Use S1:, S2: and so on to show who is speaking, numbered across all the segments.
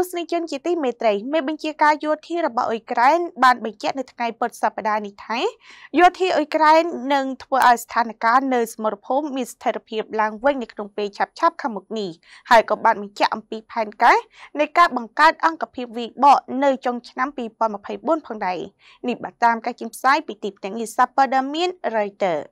S1: ទស្សនិកជនជាទីមេត្រីមេបញ្ជាការយោធារបស់អ៊ុយក្រែនបានបញ្ជាក់នៅថ្ងៃពុធសប្តាហ៍នេះថាយោធាអ៊ុយក្រែននឹងធ្វើឲ្យស្ថានភាពនៅសមរភូមិមានស្ថិរភាពឡើងវិញនៅក្នុងពេលឆាប់ៗខាងមុខនេះហើយក៏បានបញ្ជាក់អំពីផែនការនៃការបង្កើតអង្គភាពវិបកនៅចុងឆ្នាំ2024ផងដែរនេះបាទតាមការជិញផ្សាយពីទីផ្ទាំងនេះសាព័ត៌មាន Reuters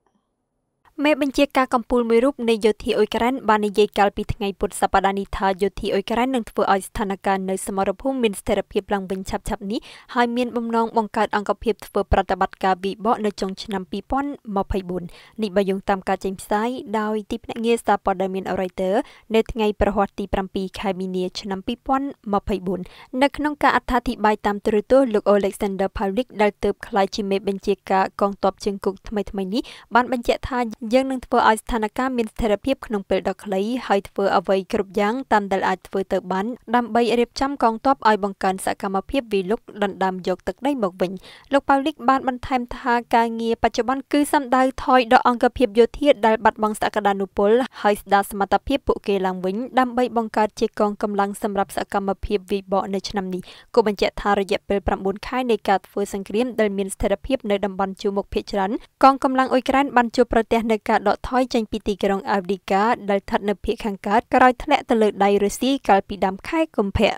S2: មេបញ្ជាការកម្ពុជាមួយរូបនៃយោធាអ៊ុយក្រែនបាននិយាយកាលពីថ្ងៃពុធសប្តាហ៍នេះថាយោធាអ៊ុយក្រែននឹងធ្វើឲ្យស្ថានភាពនៅសមរភូមិមានស្ថិរភាពឡើងវិញឆាប់ៗនេះហើយមានបំណងបង្កើតអង្គភាពធ្វើប្រតិបត្តិការវិបកនៅចុងឆ្នាំ2024នេះបើយោងតាមការចេញផ្សាយដោយទីភ្នាក់ងារសារព័ត៌មាន Reuters នៅថ្ងៃប្រហ័សទី7ខែមីនាឆ្នាំ2024នៅក្នុងការអត្ថាធិប្បាយតាមទូរទស្សន៍លោក Alexander Pavlik ដែលទៅខ្លាយជាមេបញ្ជាការកងទ័ពជើងគោកថ្មីៗនេះបានបញ្ជាក់ថាយើងនឹងធ្វើឲ្យស្ថានភាពមានស្ថិរភាពក្នុងពេលដ៏ខ្លី ហើយធ្វើអ្វីគ្រប់យ៉ាងតាមដែលអាចធ្វើទៅបានដើម្បីរៀបចំកងទ័ពឲ្យបង្កើនសកម្មភាពវិលុកដណ្ដើមយកទឹកដីមកវិញលោកប៉ាលីកបានបន្ថែមថាការងារបច្ចុប្បន្នគឺសំដៅថយដល់អង្គភាពយោធាដែលបាត់បង់សក្តានុពលហើយស្ដារសមត្ថភាពពួកគេឡើងវិញដើម្បីបង្កើតជាកងកម្លាំងសម្រាប់សកម្មភាពវិបកនៅឆ្នាំនេះគូបញ្ជាក់ថារយៈពេល9ខែនៃការធ្វើសង្គ្រាមដែលមានស្ថិរភាពនៅតំបន់ជួរមុខភាគច្រើនកងកម្លាំងអ៊ុយក្រែនបានជួបប្រទះនៅនៅការដកថយចេញពីទីក្រុងអាវឌីកាដែលស្ថិតនៅភាគខាងកើតក្រោយធ្លាក់ទៅលើដៃរុស្ស៊ីកាលពីដើមខែកុម្ភៈ។